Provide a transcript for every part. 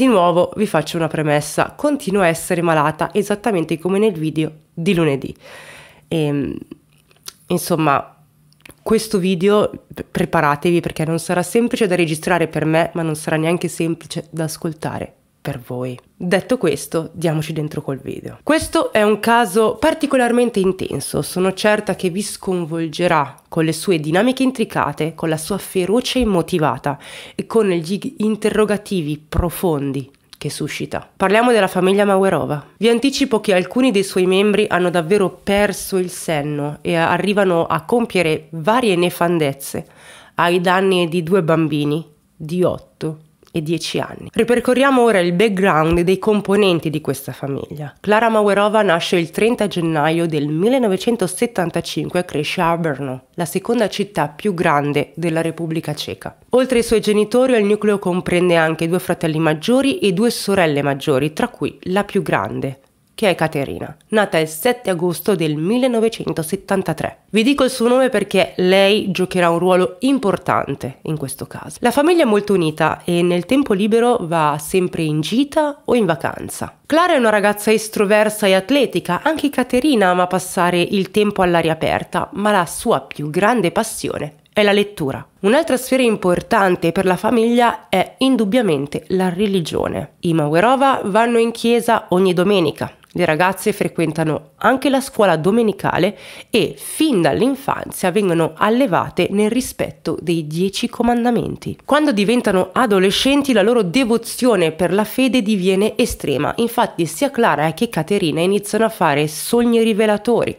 Di nuovo vi faccio una premessa, continuo a essere malata esattamente come nel video di lunedì. E, ehm, insomma, questo video preparatevi perché non sarà semplice da registrare per me, ma non sarà neanche semplice da ascoltare per voi. Detto questo, diamoci dentro col video. Questo è un caso particolarmente intenso, sono certa che vi sconvolgerà con le sue dinamiche intricate, con la sua ferocia immotivata e con gli interrogativi profondi che suscita. Parliamo della famiglia Mauerova. Vi anticipo che alcuni dei suoi membri hanno davvero perso il senno e arrivano a compiere varie nefandezze ai danni di due bambini di 8 e 10 anni. Ripercorriamo ora il background dei componenti di questa famiglia. Clara Mauerova nasce il 30 gennaio del 1975 e cresce a Brno, la seconda città più grande della Repubblica Ceca. Oltre ai suoi genitori, il nucleo comprende anche due fratelli maggiori e due sorelle maggiori, tra cui la più grande, che è Caterina, nata il 7 agosto del 1973. Vi dico il suo nome perché lei giocherà un ruolo importante in questo caso. La famiglia è molto unita e nel tempo libero va sempre in gita o in vacanza. Clara è una ragazza estroversa e atletica, anche Caterina ama passare il tempo all'aria aperta, ma la sua più grande passione è la lettura. Un'altra sfera importante per la famiglia è indubbiamente la religione. I Mauerova vanno in chiesa ogni domenica, le ragazze frequentano anche la scuola domenicale e fin dall'infanzia vengono allevate nel rispetto dei dieci comandamenti. Quando diventano adolescenti la loro devozione per la fede diviene estrema, infatti sia Clara che Caterina iniziano a fare sogni rivelatori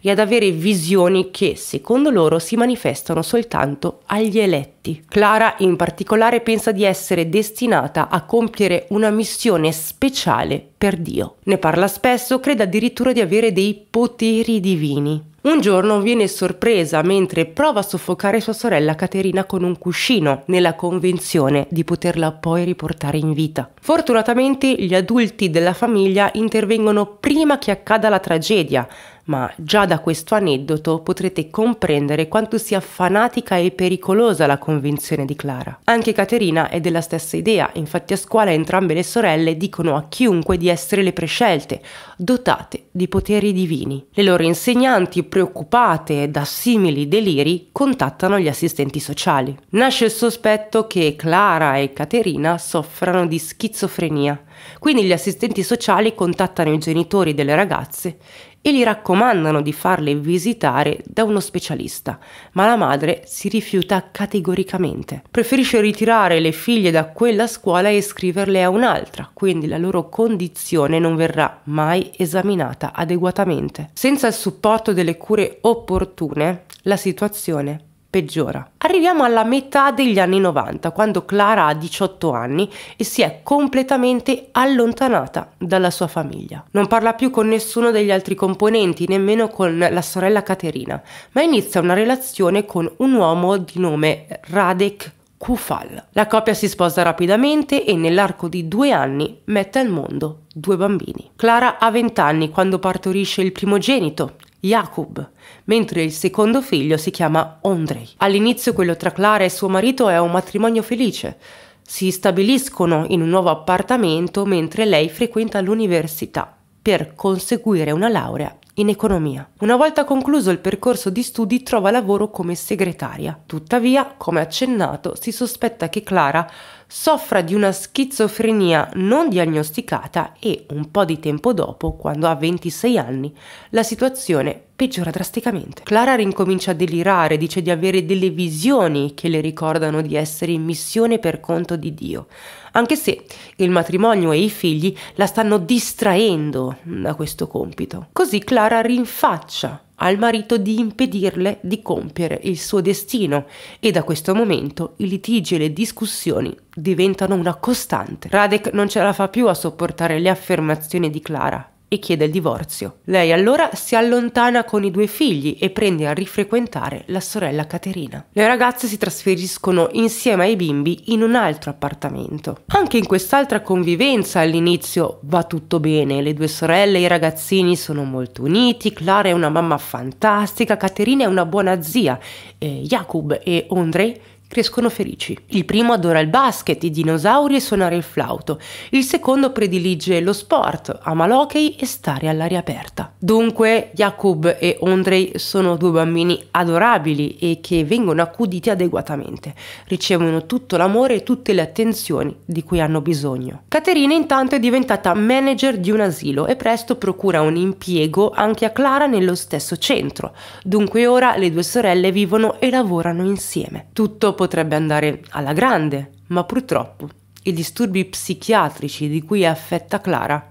e ad avere visioni che secondo loro si manifestano soltanto agli eletti. Clara in particolare pensa di essere destinata a compiere una missione speciale per Dio. Ne parla spesso, crede addirittura di avere dei poteri divini. Un giorno viene sorpresa mentre prova a soffocare sua sorella Caterina con un cuscino, nella convinzione di poterla poi riportare in vita. Fortunatamente gli adulti della famiglia intervengono prima che accada la tragedia, ma già da questo aneddoto potrete comprendere quanto sia fanatica e pericolosa la convinzione di Clara. Anche Caterina è della stessa idea, infatti a scuola entrambe le sorelle dicono a chiunque di essere le prescelte, dotate di poteri divini. Le loro insegnanti, preoccupate da simili deliri, contattano gli assistenti sociali. Nasce il sospetto che Clara e Caterina soffrano di schizofrenia, quindi gli assistenti sociali contattano i genitori delle ragazze e gli raccomandano di farle visitare da uno specialista, ma la madre si rifiuta categoricamente. Preferisce ritirare le figlie da quella scuola e iscriverle a un'altra, quindi la loro condizione non verrà mai esaminata adeguatamente. Senza il supporto delle cure opportune, la situazione peggiora. Arriviamo alla metà degli anni 90, quando Clara ha 18 anni e si è completamente allontanata dalla sua famiglia. Non parla più con nessuno degli altri componenti, nemmeno con la sorella Caterina, ma inizia una relazione con un uomo di nome Radek Kufal. La coppia si sposa rapidamente e nell'arco di due anni mette al mondo due bambini. Clara ha 20 anni quando partorisce il primogenito, Jakub, mentre il secondo figlio si chiama Andrei. All'inizio quello tra Clara e suo marito è un matrimonio felice. Si stabiliscono in un nuovo appartamento mentre lei frequenta l'università per conseguire una laurea in economia. Una volta concluso il percorso di studi trova lavoro come segretaria. Tuttavia, come accennato, si sospetta che Clara soffra di una schizofrenia non diagnosticata e un po' di tempo dopo, quando ha 26 anni, la situazione peggiora drasticamente. Clara rincomincia a delirare, dice di avere delle visioni che le ricordano di essere in missione per conto di Dio, anche se il matrimonio e i figli la stanno distraendo da questo compito. Così Clara rinfaccia al marito di impedirle di compiere il suo destino e da questo momento i litigi e le discussioni diventano una costante. Radek non ce la fa più a sopportare le affermazioni di Clara e chiede il divorzio. Lei allora si allontana con i due figli e prende a rifrequentare la sorella Caterina. Le ragazze si trasferiscono insieme ai bimbi in un altro appartamento. Anche in quest'altra convivenza all'inizio va tutto bene, le due sorelle e i ragazzini sono molto uniti, Clara è una mamma fantastica, Caterina è una buona zia, e eh, Jacob e André crescono felici. Il primo adora il basket, i dinosauri e suonare il flauto. Il secondo predilige lo sport, ama l'hockey e stare all'aria aperta. Dunque, Jakub e Ondrej sono due bambini adorabili e che vengono accuditi adeguatamente. Ricevono tutto l'amore e tutte le attenzioni di cui hanno bisogno. Caterina intanto è diventata manager di un asilo e presto procura un impiego anche a Clara nello stesso centro. Dunque ora le due sorelle vivono e lavorano insieme. Tutto potrebbe andare alla grande, ma purtroppo i disturbi psichiatrici di cui è affetta Clara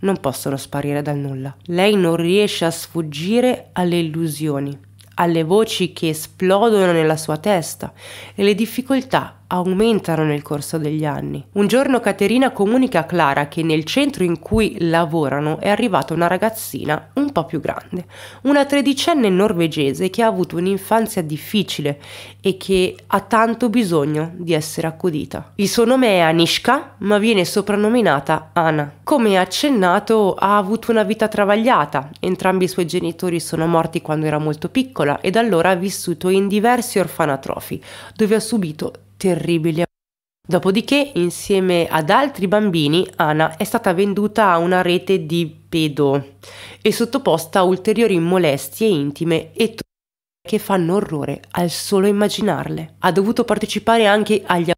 non possono sparire dal nulla. Lei non riesce a sfuggire alle illusioni, alle voci che esplodono nella sua testa e le difficoltà aumentano nel corso degli anni. Un giorno Caterina comunica a Clara che nel centro in cui lavorano è arrivata una ragazzina un po' più grande, una tredicenne norvegese che ha avuto un'infanzia difficile e che ha tanto bisogno di essere accudita. Il suo nome è Anishka, ma viene soprannominata Anna. Come accennato, ha avuto una vita travagliata. Entrambi i suoi genitori sono morti quando era molto piccola e da allora ha vissuto in diversi orfanatrofi, dove ha subito terribili. Dopodiché, insieme ad altri bambini, Ana è stata venduta a una rete di pedo e sottoposta a ulteriori molestie intime e che fanno orrore al solo immaginarle. Ha dovuto partecipare anche agli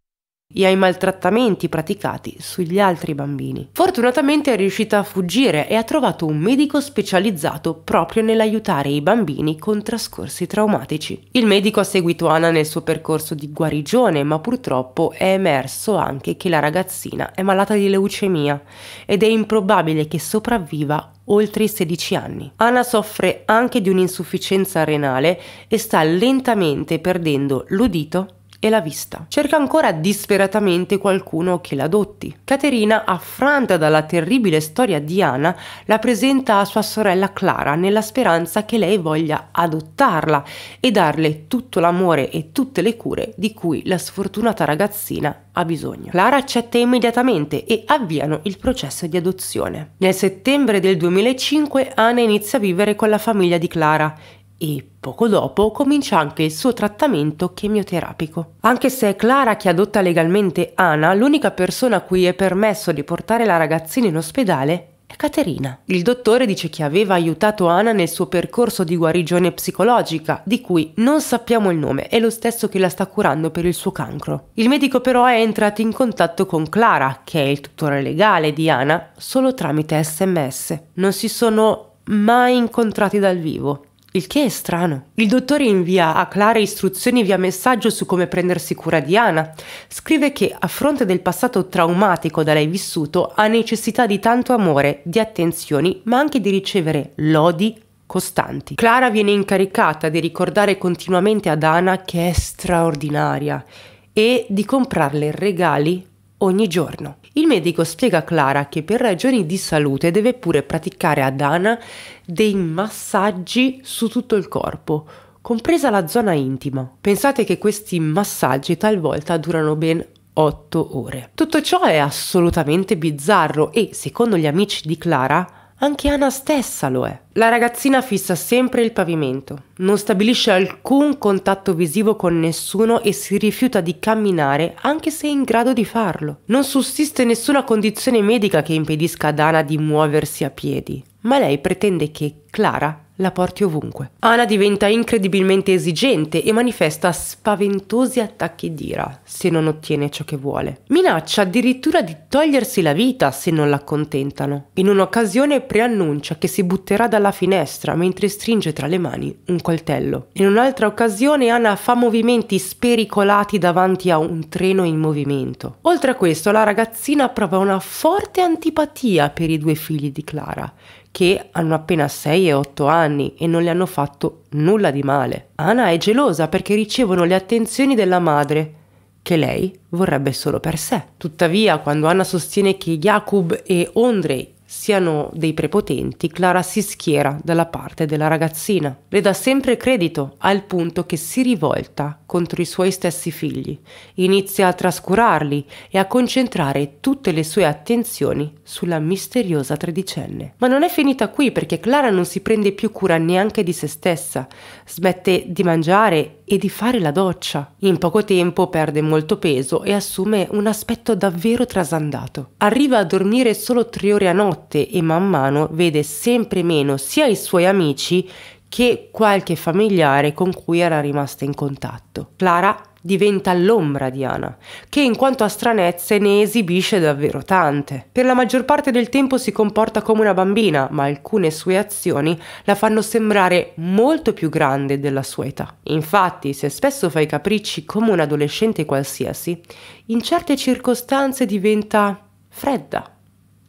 e ai maltrattamenti praticati sugli altri bambini. Fortunatamente è riuscita a fuggire e ha trovato un medico specializzato proprio nell'aiutare i bambini con trascorsi traumatici. Il medico ha seguito Anna nel suo percorso di guarigione, ma purtroppo è emerso anche che la ragazzina è malata di leucemia ed è improbabile che sopravviva oltre i 16 anni. Anna soffre anche di un'insufficienza renale e sta lentamente perdendo l'udito e la vista. Cerca ancora disperatamente qualcuno che l'adotti. Caterina, affranta dalla terribile storia di Anna, la presenta a sua sorella Clara nella speranza che lei voglia adottarla e darle tutto l'amore e tutte le cure di cui la sfortunata ragazzina ha bisogno. Clara accetta immediatamente e avviano il processo di adozione. Nel settembre del 2005 Anna inizia a vivere con la famiglia di Clara e poco dopo comincia anche il suo trattamento chemioterapico. Anche se è Clara che adotta legalmente Anna, l'unica persona a cui è permesso di portare la ragazzina in ospedale è Caterina. Il dottore dice che aveva aiutato Anna nel suo percorso di guarigione psicologica, di cui non sappiamo il nome, è lo stesso che la sta curando per il suo cancro. Il medico però è entrato in contatto con Clara, che è il tutore legale di Anna, solo tramite sms. Non si sono mai incontrati dal vivo. Il che è strano. Il dottore invia a Clara istruzioni via messaggio su come prendersi cura di Anna. Scrive che, a fronte del passato traumatico da lei vissuto, ha necessità di tanto amore, di attenzioni, ma anche di ricevere lodi costanti. Clara viene incaricata di ricordare continuamente ad Anna che è straordinaria e di comprarle regali ogni giorno. Il medico spiega a Clara che per ragioni di salute deve pure praticare ad Anna dei massaggi su tutto il corpo, compresa la zona intima. Pensate che questi massaggi talvolta durano ben 8 ore. Tutto ciò è assolutamente bizzarro e, secondo gli amici di Clara, anche Anna stessa lo è. La ragazzina fissa sempre il pavimento, non stabilisce alcun contatto visivo con nessuno e si rifiuta di camminare anche se è in grado di farlo. Non sussiste nessuna condizione medica che impedisca ad Anna di muoversi a piedi, ma lei pretende che Clara la porti ovunque. Ana diventa incredibilmente esigente e manifesta spaventosi attacchi d'ira se non ottiene ciò che vuole. Minaccia addirittura di togliersi la vita se non l'accontentano. In un'occasione preannuncia che si butterà dalla finestra mentre stringe tra le mani un coltello. In un'altra occasione Ana fa movimenti spericolati davanti a un treno in movimento. Oltre a questo la ragazzina prova una forte antipatia per i due figli di Clara che hanno appena 6 e 8 anni e non le hanno fatto nulla di male. Anna è gelosa perché ricevono le attenzioni della madre, che lei vorrebbe solo per sé. Tuttavia, quando Anna sostiene che Jakub e Ondrej siano dei prepotenti, Clara si schiera dalla parte della ragazzina. Le dà sempre credito al punto che si rivolta contro i suoi stessi figli, inizia a trascurarli e a concentrare tutte le sue attenzioni sulla misteriosa tredicenne. Ma non è finita qui perché Clara non si prende più cura neanche di se stessa, smette di mangiare e di fare la doccia. In poco tempo perde molto peso e assume un aspetto davvero trasandato. Arriva a dormire solo tre ore a notte e man mano vede sempre meno sia i suoi amici che qualche familiare con cui era rimasta in contatto. Clara diventa l'ombra di Ana, che in quanto a stranezze ne esibisce davvero tante. Per la maggior parte del tempo si comporta come una bambina, ma alcune sue azioni la fanno sembrare molto più grande della sua età. Infatti, se spesso fa i capricci come un adolescente qualsiasi, in certe circostanze diventa fredda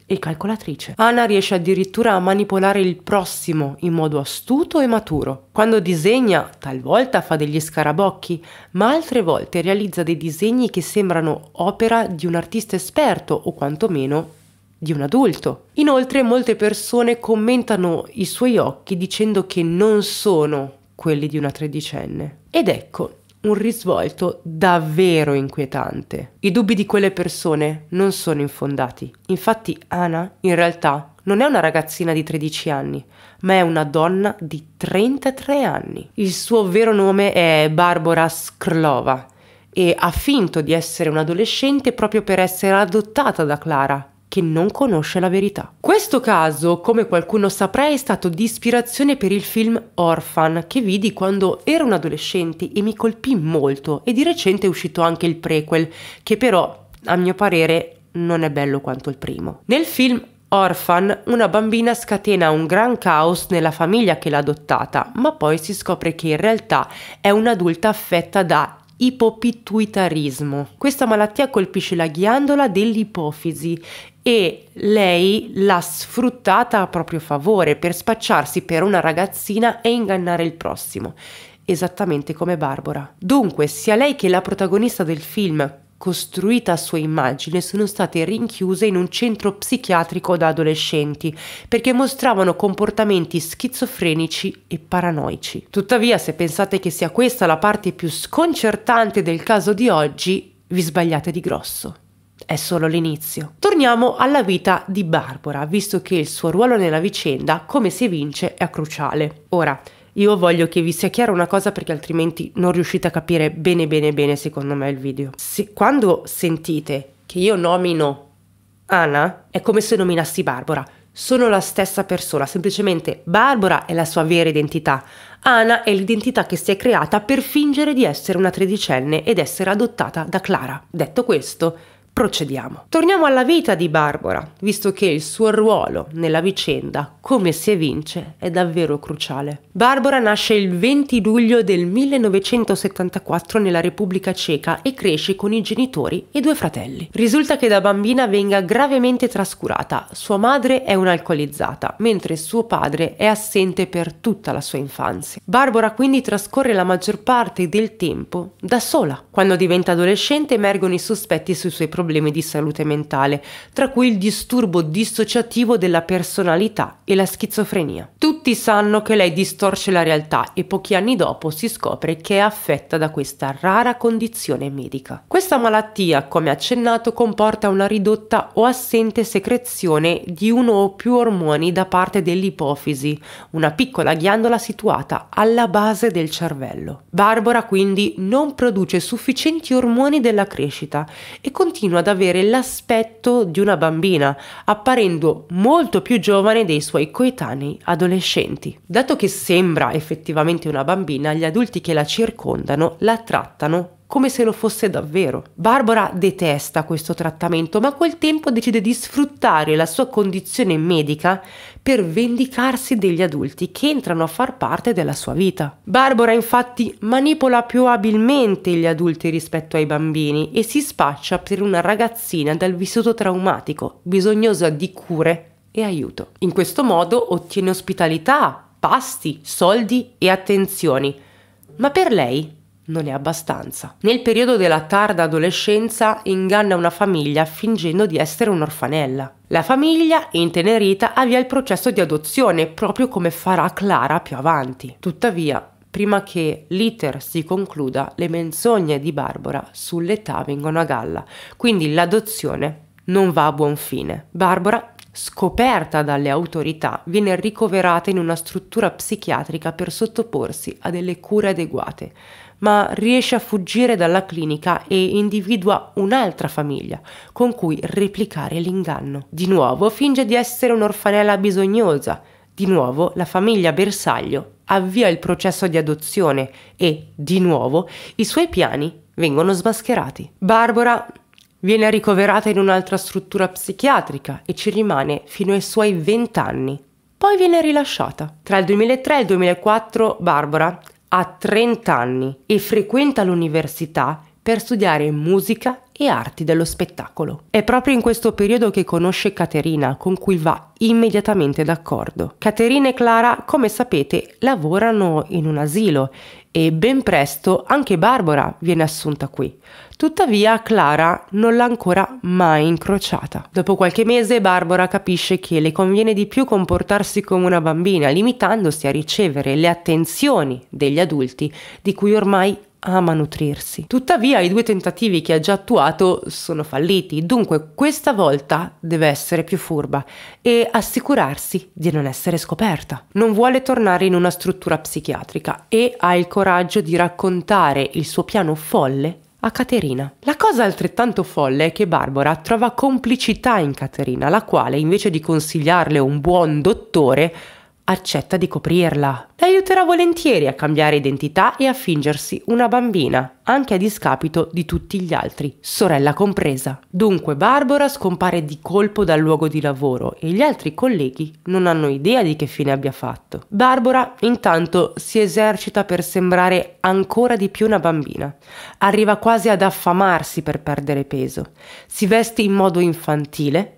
e calcolatrice. Anna riesce addirittura a manipolare il prossimo in modo astuto e maturo. Quando disegna, talvolta fa degli scarabocchi, ma altre volte realizza dei disegni che sembrano opera di un artista esperto o quantomeno di un adulto. Inoltre molte persone commentano i suoi occhi dicendo che non sono quelli di una tredicenne. Ed ecco, un risvolto davvero inquietante. I dubbi di quelle persone non sono infondati. Infatti Anna, in realtà, non è una ragazzina di 13 anni, ma è una donna di 33 anni. Il suo vero nome è Barbara Skrlova e ha finto di essere un'adolescente proprio per essere adottata da Clara, che non conosce la verità. Questo caso, come qualcuno saprà, è stato di ispirazione per il film Orphan, che vidi quando ero un adolescente e mi colpì molto, e di recente è uscito anche il prequel, che però, a mio parere, non è bello quanto il primo. Nel film Orphan, una bambina scatena un gran caos nella famiglia che l'ha adottata, ma poi si scopre che in realtà è un'adulta affetta da ipopituitarismo. Questa malattia colpisce la ghiandola dell'ipofisi e lei l'ha sfruttata a proprio favore per spacciarsi per una ragazzina e ingannare il prossimo, esattamente come Barbara. Dunque, sia lei che la protagonista del film, costruita a sua immagine, sono state rinchiuse in un centro psichiatrico da adolescenti perché mostravano comportamenti schizofrenici e paranoici. Tuttavia, se pensate che sia questa la parte più sconcertante del caso di oggi, vi sbagliate di grosso è solo l'inizio. Torniamo alla vita di Barbara, visto che il suo ruolo nella vicenda, come si vince, è cruciale. Ora, io voglio che vi sia chiara una cosa perché altrimenti non riuscite a capire bene bene bene secondo me il video. Se, quando sentite che io nomino Anna, è come se nominassi Barbara. Sono la stessa persona, semplicemente Barbara è la sua vera identità. Anna è l'identità che si è creata per fingere di essere una tredicenne ed essere adottata da Clara. Detto questo, Procediamo. Torniamo alla vita di Barbara, visto che il suo ruolo nella vicenda, come si evince, è davvero cruciale. Barbara nasce il 20 luglio del 1974 nella Repubblica Ceca e cresce con i genitori e due fratelli. Risulta che da bambina venga gravemente trascurata. Sua madre è un'alcolizzata, mentre suo padre è assente per tutta la sua infanzia. Barbara quindi trascorre la maggior parte del tempo da sola. Quando diventa adolescente emergono i sospetti sui suoi problemi problemi di salute mentale, tra cui il disturbo dissociativo della personalità e la schizofrenia. Tutti sanno che lei distorce la realtà e pochi anni dopo si scopre che è affetta da questa rara condizione medica. Questa malattia, come accennato, comporta una ridotta o assente secrezione di uno o più ormoni da parte dell'ipofisi, una piccola ghiandola situata alla base del cervello. Barbara quindi non produce sufficienti ormoni della crescita e continua continua ad avere l'aspetto di una bambina, apparendo molto più giovane dei suoi coetanei adolescenti. Dato che sembra effettivamente una bambina, gli adulti che la circondano la trattano come se lo fosse davvero. Barbara detesta questo trattamento, ma col tempo decide di sfruttare la sua condizione medica per vendicarsi degli adulti che entrano a far parte della sua vita. Barbara infatti manipola più abilmente gli adulti rispetto ai bambini e si spaccia per una ragazzina dal vissuto traumatico, bisognosa di cure e aiuto. In questo modo ottiene ospitalità, pasti, soldi e attenzioni. Ma per lei non è abbastanza. Nel periodo della tarda adolescenza inganna una famiglia fingendo di essere un'orfanella. La famiglia, intenerita, avvia il processo di adozione, proprio come farà Clara più avanti. Tuttavia, prima che l'iter si concluda, le menzogne di Barbara sull'età vengono a galla, quindi l'adozione non va a buon fine. Barbara scoperta dalle autorità, viene ricoverata in una struttura psichiatrica per sottoporsi a delle cure adeguate ma riesce a fuggire dalla clinica e individua un'altra famiglia con cui replicare l'inganno. Di nuovo finge di essere un'orfanella bisognosa, di nuovo la famiglia bersaglio avvia il processo di adozione e, di nuovo, i suoi piani vengono smascherati. Barbara Viene ricoverata in un'altra struttura psichiatrica e ci rimane fino ai suoi 20 anni. Poi viene rilasciata. Tra il 2003 e il 2004 Barbara ha 30 anni e frequenta l'università per studiare musica e arti dello spettacolo. È proprio in questo periodo che conosce Caterina, con cui va immediatamente d'accordo. Caterina e Clara, come sapete, lavorano in un asilo e ben presto anche Barbara viene assunta qui. Tuttavia Clara non l'ha ancora mai incrociata. Dopo qualche mese Barbara capisce che le conviene di più comportarsi come una bambina, limitandosi a ricevere le attenzioni degli adulti di cui ormai ama nutrirsi. Tuttavia i due tentativi che ha già attuato sono falliti, dunque questa volta deve essere più furba e assicurarsi di non essere scoperta. Non vuole tornare in una struttura psichiatrica e ha il coraggio di raccontare il suo piano folle a Caterina. La cosa altrettanto folle è che Barbara trova complicità in Caterina, la quale invece di consigliarle un buon dottore accetta di coprirla. Le aiuterà volentieri a cambiare identità e a fingersi una bambina, anche a discapito di tutti gli altri, sorella compresa. Dunque Barbara scompare di colpo dal luogo di lavoro e gli altri colleghi non hanno idea di che fine abbia fatto. Barbara intanto si esercita per sembrare ancora di più una bambina. Arriva quasi ad affamarsi per perdere peso. Si veste in modo infantile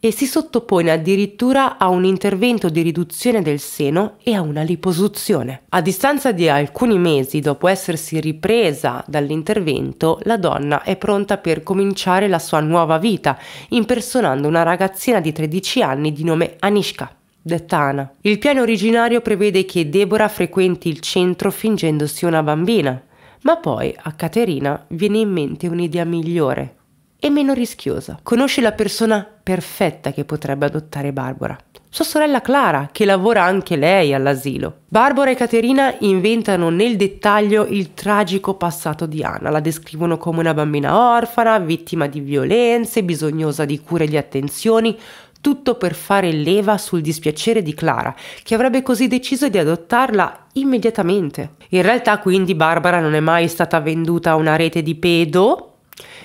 e si sottopone addirittura a un intervento di riduzione del seno e a una liposuzione. A distanza di alcuni mesi dopo essersi ripresa dall'intervento, la donna è pronta per cominciare la sua nuova vita, impersonando una ragazzina di 13 anni di nome Anishka. Detta Anna. Il piano originario prevede che Deborah frequenti il centro fingendosi una bambina, ma poi a Caterina viene in mente un'idea migliore e meno rischiosa. Conosce la persona perfetta che potrebbe adottare Barbara. Sua sorella Clara, che lavora anche lei all'asilo. Barbara e Caterina inventano nel dettaglio il tragico passato di Anna. La descrivono come una bambina orfana, vittima di violenze, bisognosa di cure e di attenzioni, tutto per fare leva sul dispiacere di Clara, che avrebbe così deciso di adottarla immediatamente. In realtà quindi Barbara non è mai stata venduta a una rete di pedo,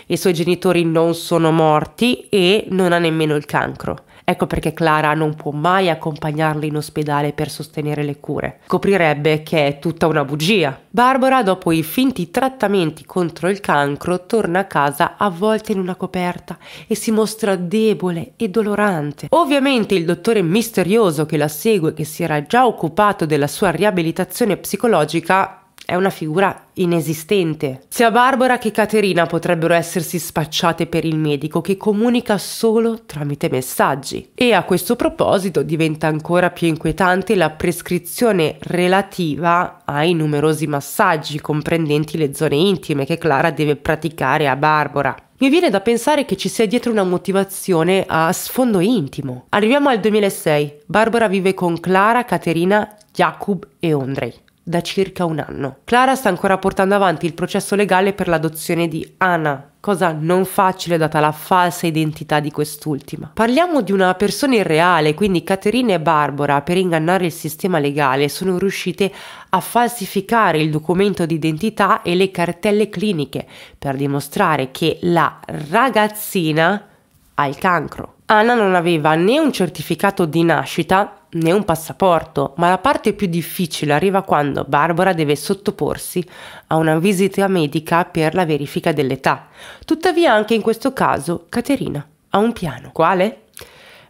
i suoi genitori non sono morti e non ha nemmeno il cancro. Ecco perché Clara non può mai accompagnarli in ospedale per sostenere le cure. Coprirebbe che è tutta una bugia. Barbara, dopo i finti trattamenti contro il cancro, torna a casa avvolta in una coperta e si mostra debole e dolorante. Ovviamente il dottore misterioso che la segue, che si era già occupato della sua riabilitazione psicologica, è una figura inesistente. Sia Barbara che Caterina potrebbero essersi spacciate per il medico che comunica solo tramite messaggi. E a questo proposito diventa ancora più inquietante la prescrizione relativa ai numerosi massaggi comprendenti le zone intime che Clara deve praticare a Barbara. Mi viene da pensare che ci sia dietro una motivazione a sfondo intimo. Arriviamo al 2006. Barbara vive con Clara, Caterina, Jacob e Ondrej da circa un anno. Clara sta ancora portando avanti il processo legale per l'adozione di Anna, cosa non facile data la falsa identità di quest'ultima. Parliamo di una persona irreale, quindi Caterina e Barbara, per ingannare il sistema legale, sono riuscite a falsificare il documento d'identità e le cartelle cliniche per dimostrare che la ragazzina ha il cancro. Anna non aveva né un certificato di nascita né un passaporto, ma la parte più difficile arriva quando Barbara deve sottoporsi a una visita medica per la verifica dell'età. Tuttavia anche in questo caso Caterina ha un piano. Quale?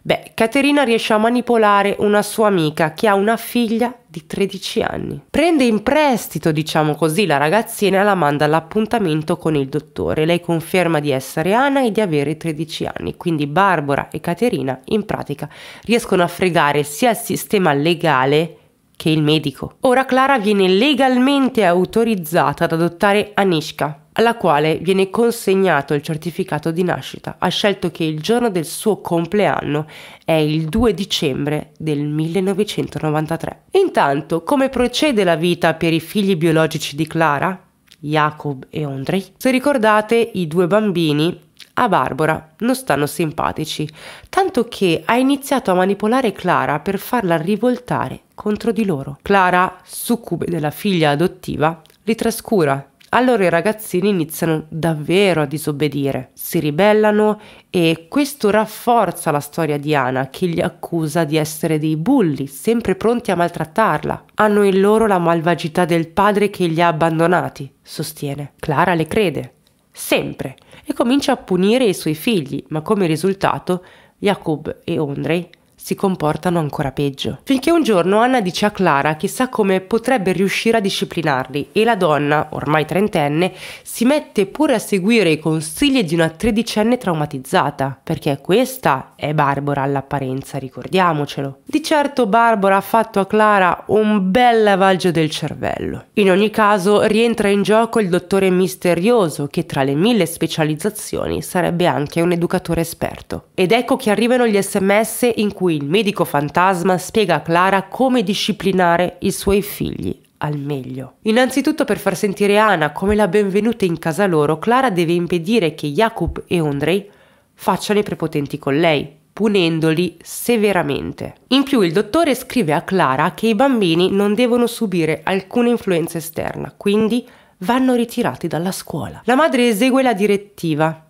Beh, Caterina riesce a manipolare una sua amica che ha una figlia di 13 anni. Prende in prestito, diciamo così, la ragazzina e la manda all'appuntamento con il dottore. Lei conferma di essere Anna e di avere 13 anni, quindi Barbara e Caterina in pratica riescono a fregare sia il sistema legale che il medico. Ora Clara viene legalmente autorizzata ad adottare Anishka, alla quale viene consegnato il certificato di nascita. Ha scelto che il giorno del suo compleanno è il 2 dicembre del 1993. Intanto, come procede la vita per i figli biologici di Clara? Jacob e Andrei. Se ricordate, i due bambini a Barbara non stanno simpatici, tanto che ha iniziato a manipolare Clara per farla rivoltare contro di loro. Clara, succube della figlia adottiva, li trascura allora i ragazzini iniziano davvero a disobbedire, si ribellano e questo rafforza la storia di Anna che li accusa di essere dei bulli, sempre pronti a maltrattarla. Hanno in loro la malvagità del padre che li ha abbandonati, sostiene. Clara le crede, sempre, e comincia a punire i suoi figli, ma come risultato Jacob e Ondrej si comportano ancora peggio. Finché un giorno Anna dice a Clara che sa come potrebbe riuscire a disciplinarli e la donna, ormai trentenne, si mette pure a seguire i consigli di una tredicenne traumatizzata, perché questa è Barbara all'apparenza, ricordiamocelo. Di certo Barbara ha fatto a Clara un bel lavaggio del cervello. In ogni caso rientra in gioco il dottore misterioso che tra le mille specializzazioni sarebbe anche un educatore esperto. Ed ecco che arrivano gli sms in cui cui il medico fantasma spiega a Clara come disciplinare i suoi figli al meglio. Innanzitutto per far sentire Anna come la benvenuta in casa loro, Clara deve impedire che Jacob e Ondrej facciano i prepotenti con lei, punendoli severamente. In più il dottore scrive a Clara che i bambini non devono subire alcuna influenza esterna, quindi vanno ritirati dalla scuola. La madre esegue la direttiva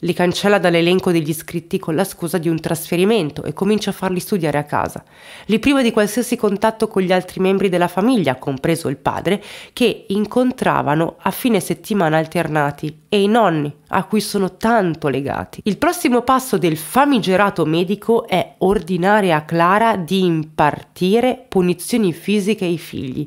li cancella dall'elenco degli iscritti con la scusa di un trasferimento e comincia a farli studiare a casa. Li priva di qualsiasi contatto con gli altri membri della famiglia, compreso il padre, che incontravano a fine settimana alternati, e i nonni, a cui sono tanto legati. Il prossimo passo del famigerato medico è ordinare a Clara di impartire punizioni fisiche ai figli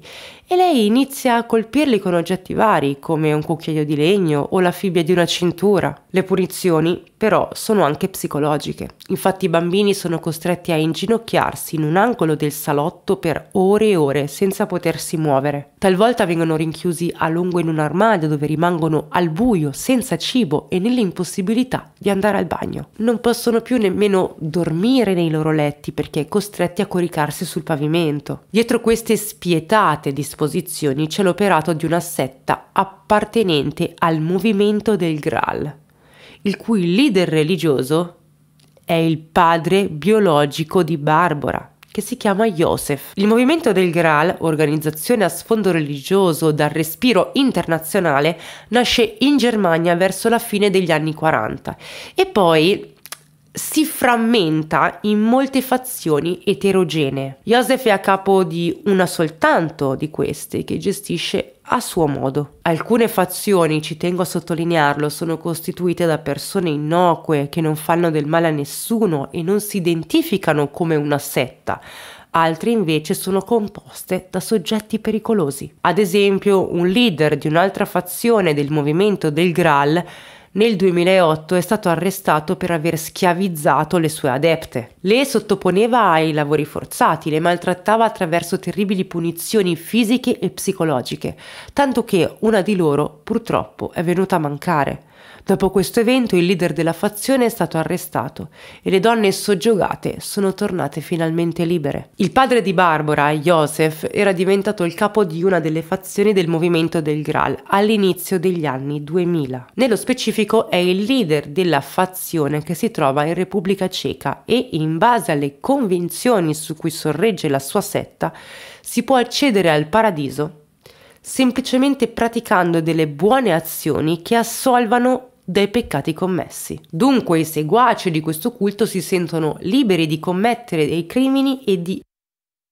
e lei inizia a colpirli con oggetti vari come un cucchiaio di legno o la fibbia di una cintura. Le punizioni però sono anche psicologiche. Infatti i bambini sono costretti a inginocchiarsi in un angolo del salotto per ore e ore senza potersi muovere. Talvolta vengono rinchiusi a lungo in un armadio dove rimangono al buio, senza cibo tempo e nell'impossibilità di andare al bagno. Non possono più nemmeno dormire nei loro letti perché costretti a coricarsi sul pavimento. Dietro queste spietate disposizioni c'è l'operato di una setta appartenente al movimento del Graal, il cui leader religioso è il padre biologico di Barbara, che si chiama Joseph. Il movimento del Graal, organizzazione a sfondo religioso dal respiro internazionale, nasce in Germania verso la fine degli anni 40 e poi si frammenta in molte fazioni eterogenee. Joseph è a capo di una soltanto di queste che gestisce a suo modo. Alcune fazioni, ci tengo a sottolinearlo, sono costituite da persone innocue che non fanno del male a nessuno e non si identificano come una setta, altre invece sono composte da soggetti pericolosi. Ad esempio, un leader di un'altra fazione del movimento del Graal nel 2008 è stato arrestato per aver schiavizzato le sue adepte. Le sottoponeva ai lavori forzati, le maltrattava attraverso terribili punizioni fisiche e psicologiche, tanto che una di loro purtroppo è venuta a mancare. Dopo questo evento il leader della fazione è stato arrestato e le donne soggiogate sono tornate finalmente libere. Il padre di Barbara, Joseph, era diventato il capo di una delle fazioni del movimento del Graal all'inizio degli anni 2000. Nello specifico è il leader della fazione che si trova in Repubblica Ceca e in base alle convinzioni su cui sorregge la sua setta si può accedere al paradiso semplicemente praticando delle buone azioni che assolvano dai peccati commessi. Dunque i seguaci di questo culto si sentono liberi di commettere dei crimini e di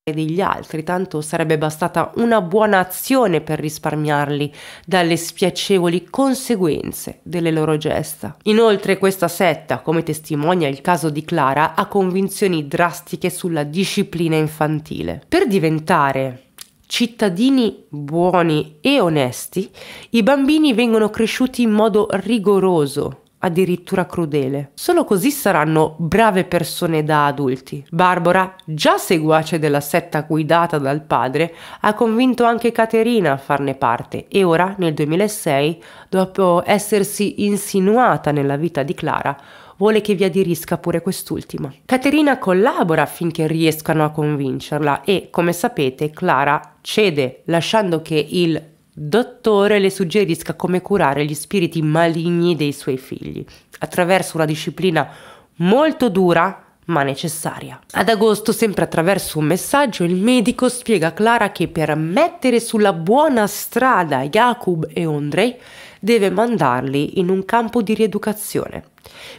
degli altri, tanto sarebbe bastata una buona azione per risparmiarli dalle spiacevoli conseguenze delle loro gesta. Inoltre questa setta, come testimonia il caso di Clara, ha convinzioni drastiche sulla disciplina infantile. Per diventare cittadini buoni e onesti, i bambini vengono cresciuti in modo rigoroso, addirittura crudele. Solo così saranno brave persone da adulti. Barbara, già seguace della setta guidata dal padre, ha convinto anche Caterina a farne parte e ora, nel 2006, dopo essersi insinuata nella vita di Clara, vuole che vi aderisca pure quest'ultima. Caterina collabora affinché riescano a convincerla e, come sapete, Clara cede lasciando che il dottore le suggerisca come curare gli spiriti maligni dei suoi figli, attraverso una disciplina molto dura ma necessaria. Ad agosto, sempre attraverso un messaggio, il medico spiega a Clara che per mettere sulla buona strada Jakub e Andrei deve mandarli in un campo di rieducazione.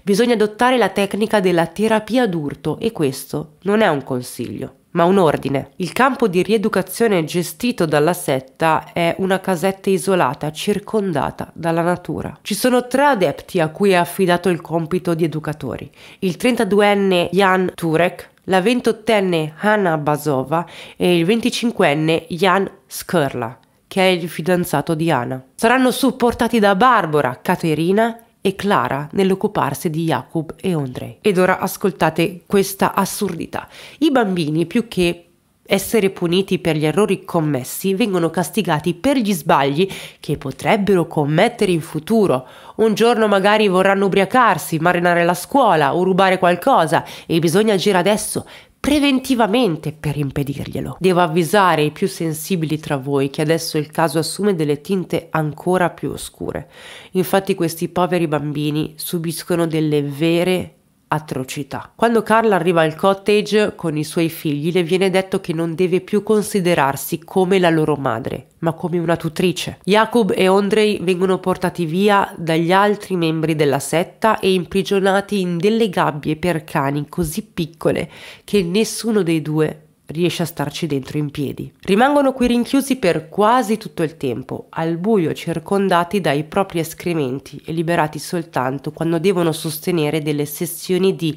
Bisogna adottare la tecnica della terapia d'urto e questo non è un consiglio, ma un ordine. Il campo di rieducazione gestito dalla setta è una casetta isolata, circondata dalla natura. Ci sono tre adepti a cui è affidato il compito di educatori. Il 32enne Jan Turek, la 28enne Hanna Basova e il 25enne Jan Skurla, che è il fidanzato di Anna. Saranno supportati da Barbara, Caterina e Clara nell'occuparsi di Jacob e André. Ed ora ascoltate questa assurdità. I bambini, più che essere puniti per gli errori commessi, vengono castigati per gli sbagli che potrebbero commettere in futuro. Un giorno magari vorranno ubriacarsi, marinare la scuola o rubare qualcosa e bisogna agire adesso preventivamente per impedirglielo. Devo avvisare i più sensibili tra voi che adesso il caso assume delle tinte ancora più oscure. Infatti questi poveri bambini subiscono delle vere atrocità. Quando Carl arriva al cottage con i suoi figli le viene detto che non deve più considerarsi come la loro madre, ma come una tutrice. Jacob e Andrei vengono portati via dagli altri membri della setta e imprigionati in delle gabbie per cani così piccole che nessuno dei due riesce a starci dentro in piedi. Rimangono qui rinchiusi per quasi tutto il tempo, al buio circondati dai propri escrementi e liberati soltanto quando devono sostenere delle sessioni di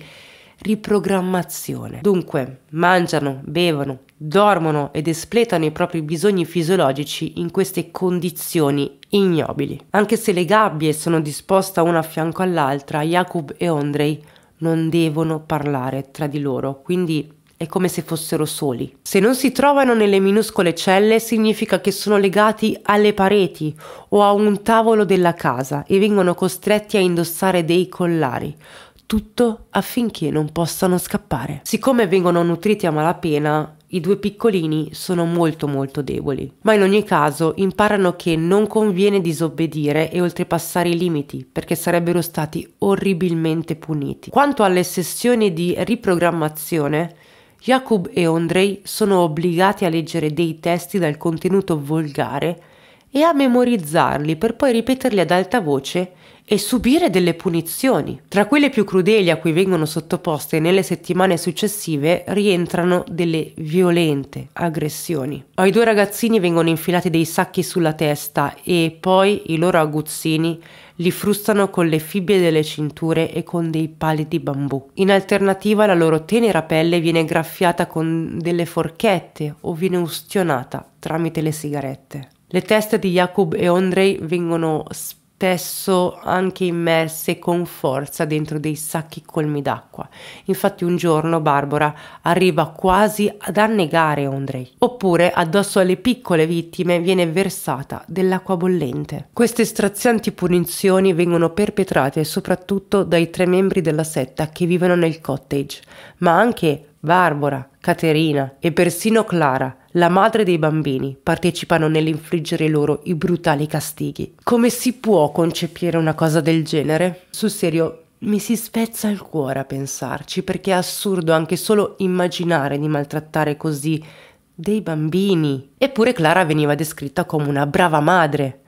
riprogrammazione. Dunque, mangiano, bevono, dormono ed espletano i propri bisogni fisiologici in queste condizioni ignobili. Anche se le gabbie sono disposte una a fianco all'altra, Jakub e Andrei non devono parlare tra di loro, quindi è come se fossero soli. Se non si trovano nelle minuscole celle significa che sono legati alle pareti o a un tavolo della casa e vengono costretti a indossare dei collari, tutto affinché non possano scappare. Siccome vengono nutriti a malapena, i due piccolini sono molto molto deboli, ma in ogni caso imparano che non conviene disobbedire e oltrepassare i limiti perché sarebbero stati orribilmente puniti. Quanto alle sessioni di riprogrammazione, Jacob e Andrei sono obbligati a leggere dei testi dal contenuto volgare e a memorizzarli per poi ripeterli ad alta voce e subire delle punizioni. Tra quelle più crudeli a cui vengono sottoposte nelle settimane successive rientrano delle violente aggressioni. Ai due ragazzini vengono infilati dei sacchi sulla testa e poi i loro aguzzini li frustano con le fibbie delle cinture e con dei pali di bambù. In alternativa la loro tenera pelle viene graffiata con delle forchette o viene ustionata tramite le sigarette. Le teste di Jacob e Andrei vengono spesso anche immerse con forza dentro dei sacchi colmi d'acqua. Infatti un giorno Barbara arriva quasi ad annegare Ondrej, oppure addosso alle piccole vittime viene versata dell'acqua bollente. Queste strazianti punizioni vengono perpetrate soprattutto dai tre membri della setta che vivono nel cottage, ma anche Barbara, Caterina e persino Clara, la madre dei bambini, partecipano nell'infliggere loro i brutali castighi. Come si può concepire una cosa del genere? Sul serio, mi si spezza il cuore a pensarci, perché è assurdo anche solo immaginare di maltrattare così dei bambini. Eppure Clara veniva descritta come una brava madre.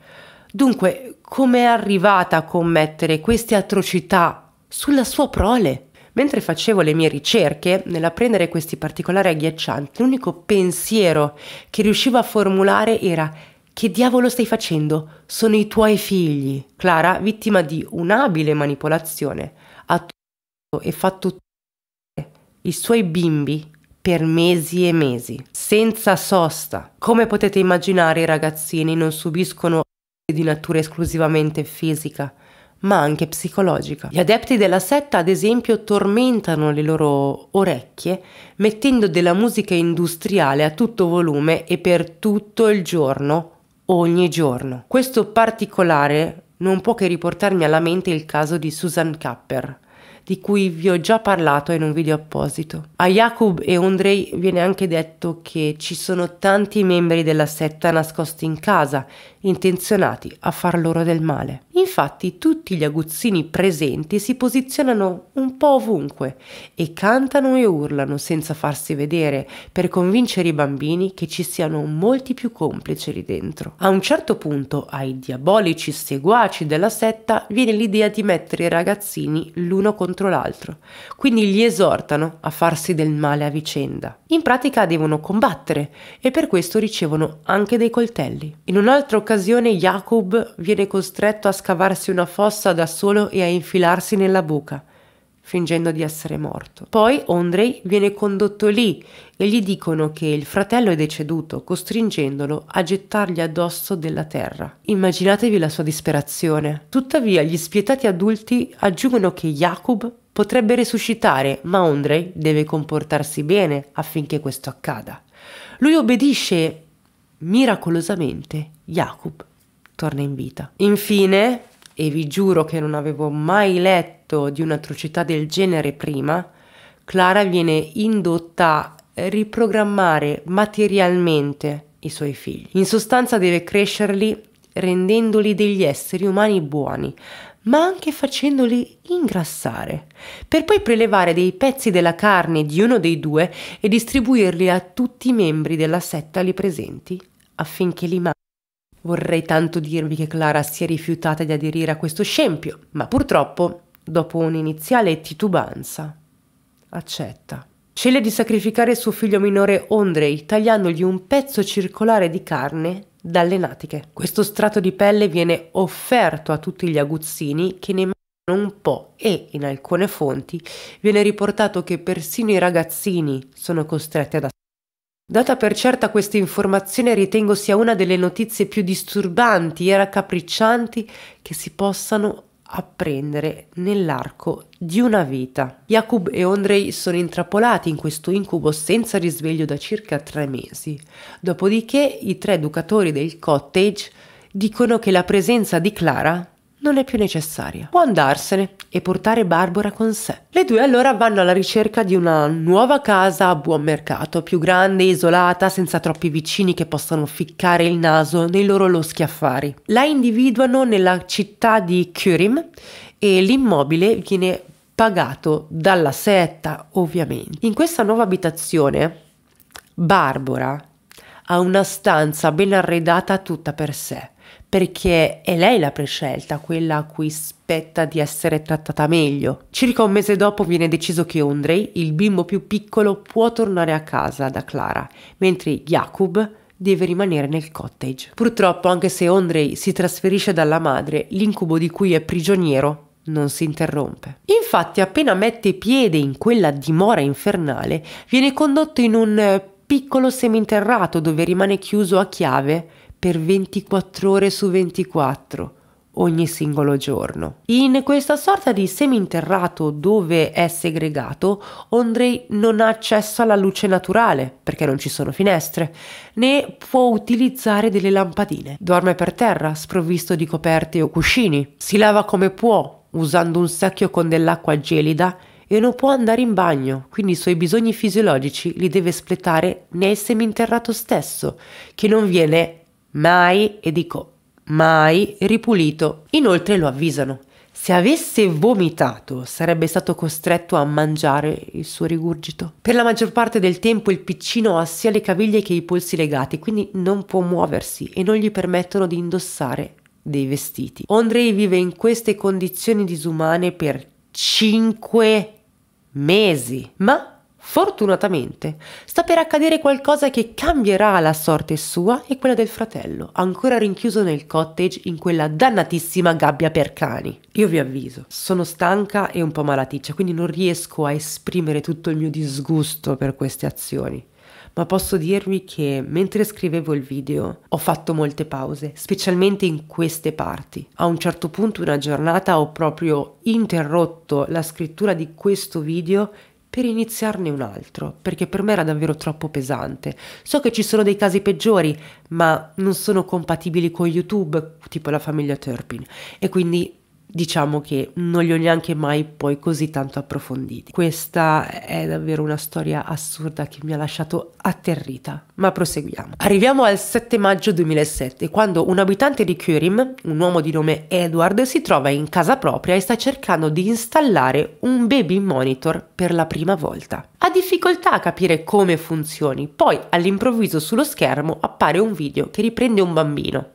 Dunque, com'è arrivata a commettere queste atrocità sulla sua prole? Mentre facevo le mie ricerche, nell'apprendere questi particolari agghiaccianti, l'unico pensiero che riuscivo a formulare era che diavolo stai facendo? Sono i tuoi figli. Clara, vittima di un'abile manipolazione, ha tutto e fatto tutto i suoi bimbi per mesi e mesi, senza sosta. Come potete immaginare, i ragazzini non subiscono di natura esclusivamente fisica, ma anche psicologica. Gli adepti della setta, ad esempio, tormentano le loro orecchie mettendo della musica industriale a tutto volume e per tutto il giorno, ogni giorno. Questo particolare non può che riportarmi alla mente il caso di Susan Kapper, di cui vi ho già parlato in un video apposito. A Jakub e Andrei viene anche detto che ci sono tanti membri della setta nascosti in casa intenzionati a far loro del male. Infatti tutti gli aguzzini presenti si posizionano un po' ovunque e cantano e urlano senza farsi vedere per convincere i bambini che ci siano molti più complici lì dentro. A un certo punto ai diabolici seguaci della setta viene l'idea di mettere i ragazzini l'uno contro l'altro, quindi li esortano a farsi del male a vicenda. In pratica devono combattere e per questo ricevono anche dei coltelli. In un'altra occasione occasione Jacob viene costretto a scavarsi una fossa da solo e a infilarsi nella buca, fingendo di essere morto. Poi Andrei viene condotto lì e gli dicono che il fratello è deceduto, costringendolo a gettargli addosso della terra. Immaginatevi la sua disperazione. Tuttavia gli spietati adulti aggiungono che Jacob potrebbe resuscitare, ma Andrei deve comportarsi bene affinché questo accada. Lui obbedisce miracolosamente Jacob torna in vita. Infine, e vi giuro che non avevo mai letto di un'atrocità del genere prima, Clara viene indotta a riprogrammare materialmente i suoi figli. In sostanza deve crescerli rendendoli degli esseri umani buoni, ma anche facendoli ingrassare, per poi prelevare dei pezzi della carne di uno dei due e distribuirli a tutti i membri della setta lì presenti affinché li mangi. Vorrei tanto dirvi che Clara si è rifiutata di aderire a questo scempio, ma purtroppo, dopo un'iniziale titubanza, accetta. Sceglie di sacrificare suo figlio minore Ondrej tagliandogli un pezzo circolare di carne dalle natiche. Questo strato di pelle viene offerto a tutti gli aguzzini che ne mangiano un po' e, in alcune fonti, viene riportato che persino i ragazzini sono costretti ad assaggiare. Data per certa questa informazione ritengo sia una delle notizie più disturbanti e raccapriccianti che si possano apprendere nell'arco di una vita. Jakub e Andrei sono intrappolati in questo incubo senza risveglio da circa tre mesi. Dopodiché i tre educatori del cottage dicono che la presenza di Clara non è più necessaria. Può andarsene e portare Barbara con sé. Le due allora vanno alla ricerca di una nuova casa a buon mercato, più grande, isolata, senza troppi vicini che possano ficcare il naso nei loro loschi affari. La individuano nella città di Curim e l'immobile viene pagato dalla setta, ovviamente. In questa nuova abitazione, Barbara ha una stanza ben arredata tutta per sé perché è lei la prescelta, quella a cui spetta di essere trattata meglio. Circa un mese dopo viene deciso che Ondrej, il bimbo più piccolo, può tornare a casa da Clara, mentre Jakub deve rimanere nel cottage. Purtroppo, anche se Ondrej si trasferisce dalla madre, l'incubo di cui è prigioniero non si interrompe. Infatti, appena mette piede in quella dimora infernale, viene condotto in un eh, piccolo seminterrato dove rimane chiuso a chiave per 24 ore su 24 ogni singolo giorno. In questa sorta di seminterrato dove è segregato, Andrei non ha accesso alla luce naturale, perché non ci sono finestre, né può utilizzare delle lampadine. Dorme per terra, sprovvisto di coperte o cuscini. Si lava come può, usando un secchio con dell'acqua gelida e non può andare in bagno, quindi i suoi bisogni fisiologici li deve espletare nel seminterrato stesso, che non viene mai, e dico mai, ripulito. Inoltre lo avvisano. Se avesse vomitato sarebbe stato costretto a mangiare il suo rigurgito. Per la maggior parte del tempo il piccino ha sia le caviglie che i polsi legati, quindi non può muoversi e non gli permettono di indossare dei vestiti. Andrei vive in queste condizioni disumane per 5 mesi, ma Fortunatamente sta per accadere qualcosa che cambierà la sorte sua e quella del fratello, ancora rinchiuso nel cottage in quella dannatissima gabbia per cani. Io vi avviso, sono stanca e un po' malaticcia, quindi non riesco a esprimere tutto il mio disgusto per queste azioni ma posso dirvi che mentre scrivevo il video ho fatto molte pause, specialmente in queste parti. A un certo punto una giornata ho proprio interrotto la scrittura di questo video per iniziarne un altro, perché per me era davvero troppo pesante. So che ci sono dei casi peggiori, ma non sono compatibili con YouTube, tipo la famiglia Turpin, e quindi diciamo che non li ho neanche mai poi così tanto approfonditi. Questa è davvero una storia assurda che mi ha lasciato atterrita, ma proseguiamo. Arriviamo al 7 maggio 2007, quando un abitante di Curim, un uomo di nome Edward, si trova in casa propria e sta cercando di installare un baby monitor per la prima volta. Ha difficoltà a capire come funzioni, poi all'improvviso sullo schermo appare un video che riprende un bambino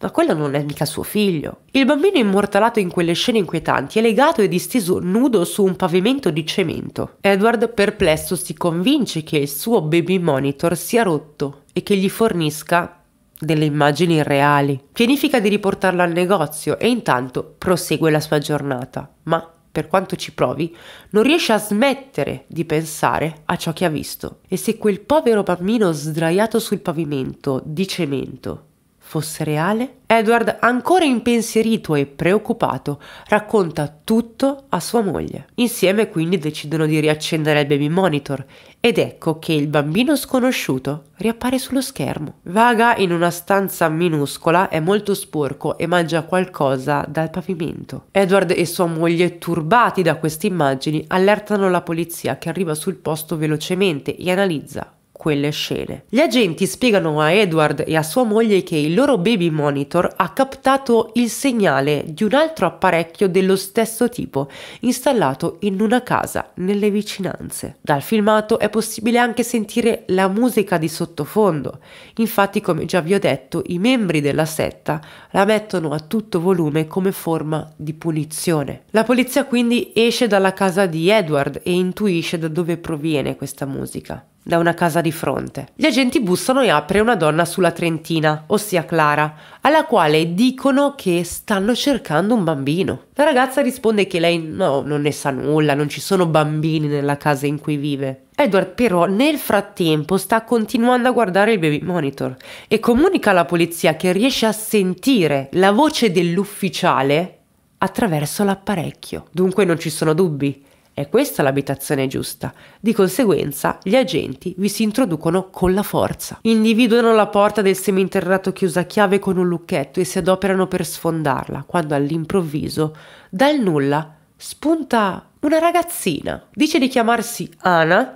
ma quello non è mica suo figlio. Il bambino immortalato in quelle scene inquietanti è legato e disteso nudo su un pavimento di cemento. Edward, perplesso, si convince che il suo baby monitor sia rotto e che gli fornisca delle immagini reali. Pianifica di riportarlo al negozio e intanto prosegue la sua giornata, ma per quanto ci provi, non riesce a smettere di pensare a ciò che ha visto. E se quel povero bambino sdraiato sul pavimento di cemento fosse reale? Edward, ancora impensierito e preoccupato, racconta tutto a sua moglie. Insieme quindi decidono di riaccendere il baby monitor ed ecco che il bambino sconosciuto riappare sullo schermo. Vaga in una stanza minuscola, è molto sporco e mangia qualcosa dal pavimento. Edward e sua moglie, turbati da queste immagini, allertano la polizia che arriva sul posto velocemente e analizza quelle scene. Gli agenti spiegano a Edward e a sua moglie che il loro baby monitor ha captato il segnale di un altro apparecchio dello stesso tipo installato in una casa nelle vicinanze. Dal filmato è possibile anche sentire la musica di sottofondo, infatti come già vi ho detto i membri della setta la mettono a tutto volume come forma di punizione. La polizia quindi esce dalla casa di Edward e intuisce da dove proviene questa musica da una casa di fronte. Gli agenti bussano e apre una donna sulla Trentina, ossia Clara, alla quale dicono che stanno cercando un bambino. La ragazza risponde che lei no, non ne sa nulla, non ci sono bambini nella casa in cui vive. Edward però nel frattempo sta continuando a guardare il baby monitor e comunica alla polizia che riesce a sentire la voce dell'ufficiale attraverso l'apparecchio. Dunque non ci sono dubbi, è questa l'abitazione giusta. Di conseguenza, gli agenti vi si introducono con la forza. Individuano la porta del seminterrato chiusa a chiave con un lucchetto e si adoperano per sfondarla, quando all'improvviso, dal nulla, spunta una ragazzina. Dice di chiamarsi Ana,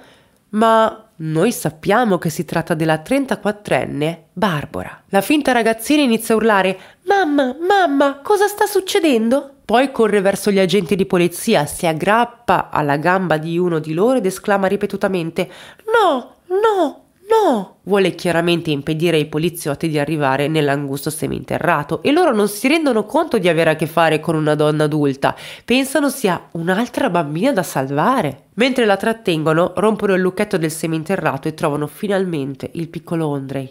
ma noi sappiamo che si tratta della 34enne Barbara. La finta ragazzina inizia a urlare Mamma, mamma, cosa sta succedendo? Poi corre verso gli agenti di polizia, si aggrappa alla gamba di uno di loro ed esclama ripetutamente No, no, No! Vuole chiaramente impedire ai poliziotti di arrivare nell'angusto seminterrato e loro non si rendono conto di avere a che fare con una donna adulta, pensano sia un'altra bambina da salvare. Mentre la trattengono, rompono il lucchetto del seminterrato e trovano finalmente il piccolo Ondrej,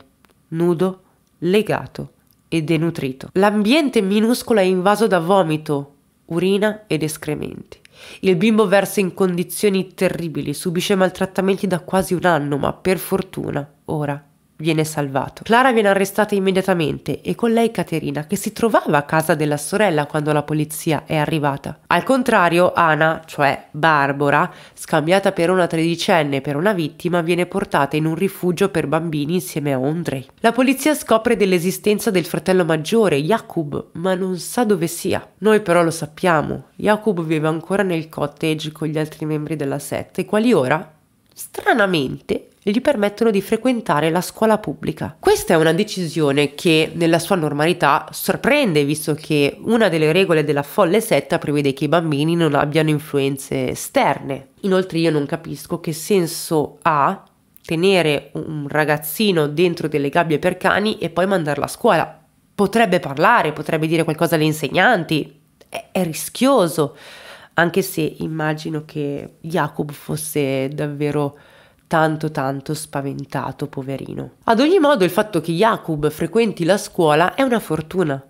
nudo, legato e denutrito. L'ambiente minuscolo è invaso da vomito, urina ed escrementi. Il bimbo versa in condizioni terribili, subisce maltrattamenti da quasi un anno, ma per fortuna ora viene salvato. Clara viene arrestata immediatamente e con lei Caterina, che si trovava a casa della sorella quando la polizia è arrivata. Al contrario, Ana, cioè Barbara, scambiata per una tredicenne per una vittima, viene portata in un rifugio per bambini insieme a Ondrej. La polizia scopre dell'esistenza del fratello maggiore, Jakub, ma non sa dove sia. Noi però lo sappiamo, Jakub vive ancora nel cottage con gli altri membri della sette, quali ora stranamente gli permettono di frequentare la scuola pubblica. Questa è una decisione che nella sua normalità sorprende, visto che una delle regole della folle setta prevede che i bambini non abbiano influenze esterne. Inoltre io non capisco che senso ha tenere un ragazzino dentro delle gabbie per cani e poi mandarlo a scuola. Potrebbe parlare, potrebbe dire qualcosa alle insegnanti, è, è rischioso anche se immagino che Jacob fosse davvero tanto tanto spaventato, poverino. Ad ogni modo il fatto che Jacob frequenti la scuola è una fortuna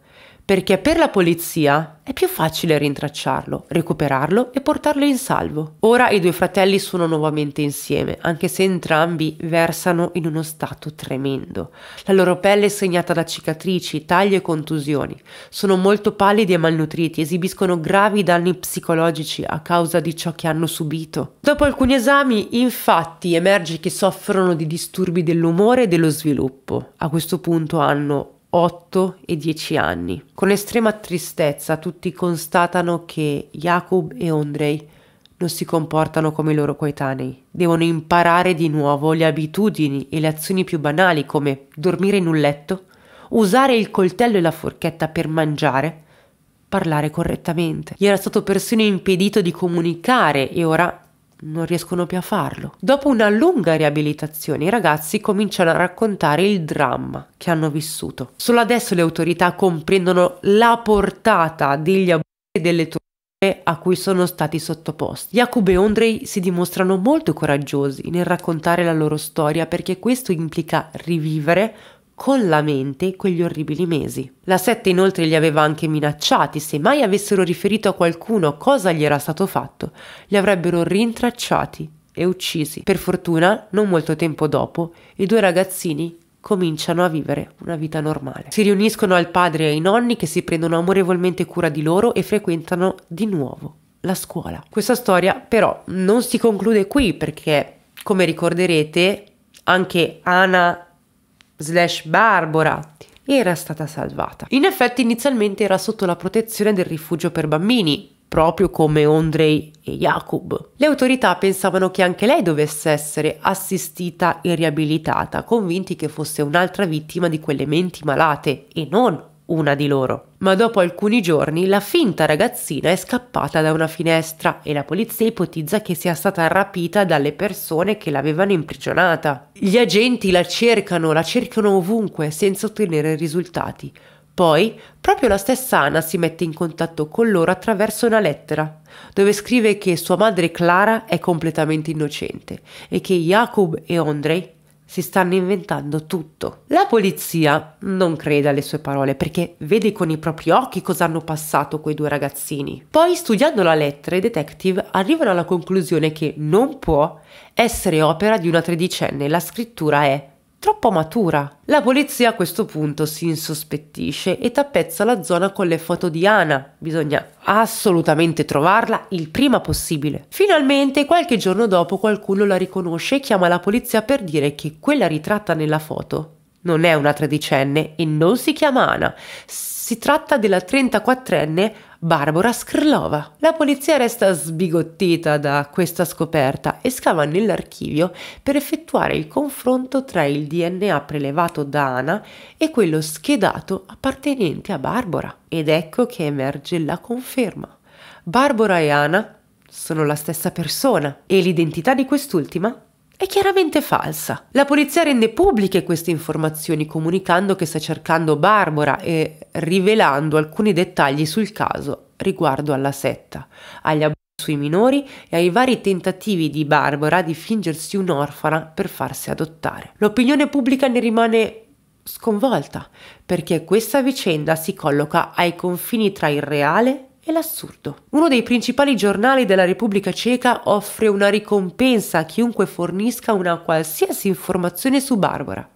perché per la polizia è più facile rintracciarlo, recuperarlo e portarlo in salvo. Ora i due fratelli sono nuovamente insieme, anche se entrambi versano in uno stato tremendo. La loro pelle è segnata da cicatrici, tagli e contusioni. Sono molto pallidi e malnutriti, esibiscono gravi danni psicologici a causa di ciò che hanno subito. Dopo alcuni esami, infatti, emerge che soffrono di disturbi dell'umore e dello sviluppo. A questo punto hanno 8 e 10 anni. Con estrema tristezza tutti constatano che Jacob e Andrei non si comportano come i loro coetanei. Devono imparare di nuovo le abitudini e le azioni più banali come dormire in un letto, usare il coltello e la forchetta per mangiare, parlare correttamente. Gli era stato persino impedito di comunicare e ora non riescono più a farlo. Dopo una lunga riabilitazione i ragazzi cominciano a raccontare il dramma che hanno vissuto. Solo adesso le autorità comprendono la portata degli abusi e delle torture a cui sono stati sottoposti. Jacob e Andrei si dimostrano molto coraggiosi nel raccontare la loro storia perché questo implica rivivere con la mente quegli orribili mesi. La sette inoltre li aveva anche minacciati, se mai avessero riferito a qualcuno cosa gli era stato fatto, li avrebbero rintracciati e uccisi. Per fortuna, non molto tempo dopo, i due ragazzini cominciano a vivere una vita normale. Si riuniscono al padre e ai nonni che si prendono amorevolmente cura di loro e frequentano di nuovo la scuola. Questa storia però non si conclude qui perché, come ricorderete, anche Anna slash Barbara era stata salvata. In effetti inizialmente era sotto la protezione del rifugio per bambini, proprio come Ondrej e Jakub. Le autorità pensavano che anche lei dovesse essere assistita e riabilitata, convinti che fosse un'altra vittima di quelle menti malate e non una di loro. Ma dopo alcuni giorni la finta ragazzina è scappata da una finestra e la polizia ipotizza che sia stata rapita dalle persone che l'avevano imprigionata. Gli agenti la cercano, la cercano ovunque senza ottenere risultati. Poi, proprio la stessa Anna si mette in contatto con loro attraverso una lettera, dove scrive che sua madre Clara è completamente innocente e che Jacob e Andrei si stanno inventando tutto. La polizia non crede alle sue parole perché vede con i propri occhi cosa hanno passato quei due ragazzini. Poi, studiando la lettera, i detective arrivano alla conclusione che non può essere opera di una tredicenne, la scrittura è troppo matura. La polizia a questo punto si insospettisce e tappezza la zona con le foto di Anna. Bisogna assolutamente trovarla il prima possibile. Finalmente, qualche giorno dopo, qualcuno la riconosce e chiama la polizia per dire che quella ritratta nella foto non è una tredicenne e non si chiama Ana. Si tratta della 34enne Barbara Skrlova. La polizia resta sbigottita da questa scoperta e scava nell'archivio per effettuare il confronto tra il DNA prelevato da Ana e quello schedato appartenente a Barbara. Ed ecco che emerge la conferma. Barbara e Ana sono la stessa persona e l'identità di quest'ultima è chiaramente falsa. La polizia rende pubbliche queste informazioni comunicando che sta cercando Barbara e rivelando alcuni dettagli sul caso riguardo alla setta, agli abusi sui minori e ai vari tentativi di Barbara di fingersi un'orfana per farsi adottare. L'opinione pubblica ne rimane sconvolta perché questa vicenda si colloca ai confini tra il reale e l'assurdo. Uno dei principali giornali della Repubblica Ceca offre una ricompensa a chiunque fornisca una qualsiasi informazione su Barbara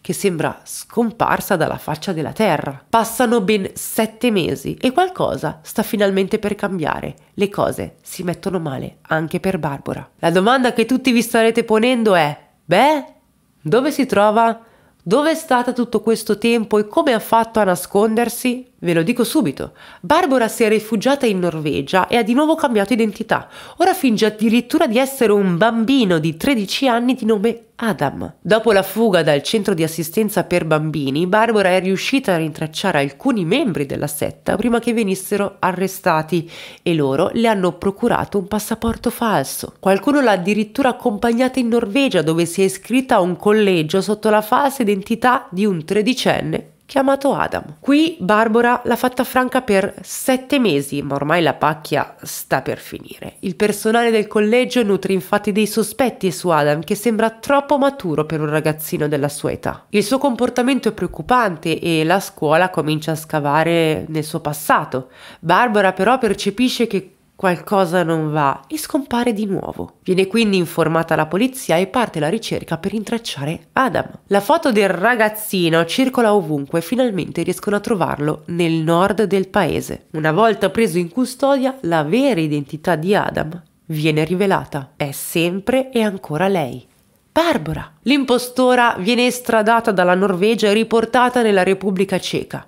che sembra scomparsa dalla faccia della terra. Passano ben sette mesi e qualcosa sta finalmente per cambiare. Le cose si mettono male anche per Barbara. La domanda che tutti vi starete ponendo è: beh, dove si trova? Dove è stata tutto questo tempo e come ha fatto a nascondersi? Ve lo dico subito, Barbara si è rifugiata in Norvegia e ha di nuovo cambiato identità. Ora finge addirittura di essere un bambino di 13 anni di nome Adam. Dopo la fuga dal centro di assistenza per bambini, Barbara è riuscita a rintracciare alcuni membri della setta prima che venissero arrestati e loro le hanno procurato un passaporto falso. Qualcuno l'ha addirittura accompagnata in Norvegia dove si è iscritta a un collegio sotto la falsa identità di un tredicenne chiamato Adam. Qui Barbara l'ha fatta franca per sette mesi, ma ormai la pacchia sta per finire. Il personale del collegio nutre infatti dei sospetti su Adam, che sembra troppo maturo per un ragazzino della sua età. Il suo comportamento è preoccupante e la scuola comincia a scavare nel suo passato. Barbara però percepisce che qualcosa non va e scompare di nuovo. Viene quindi informata la polizia e parte la ricerca per intracciare Adam. La foto del ragazzino circola ovunque e finalmente riescono a trovarlo nel nord del paese. Una volta preso in custodia, la vera identità di Adam viene rivelata. È sempre e ancora lei. Barbara. L'impostora viene estradata dalla Norvegia e riportata nella Repubblica Ceca.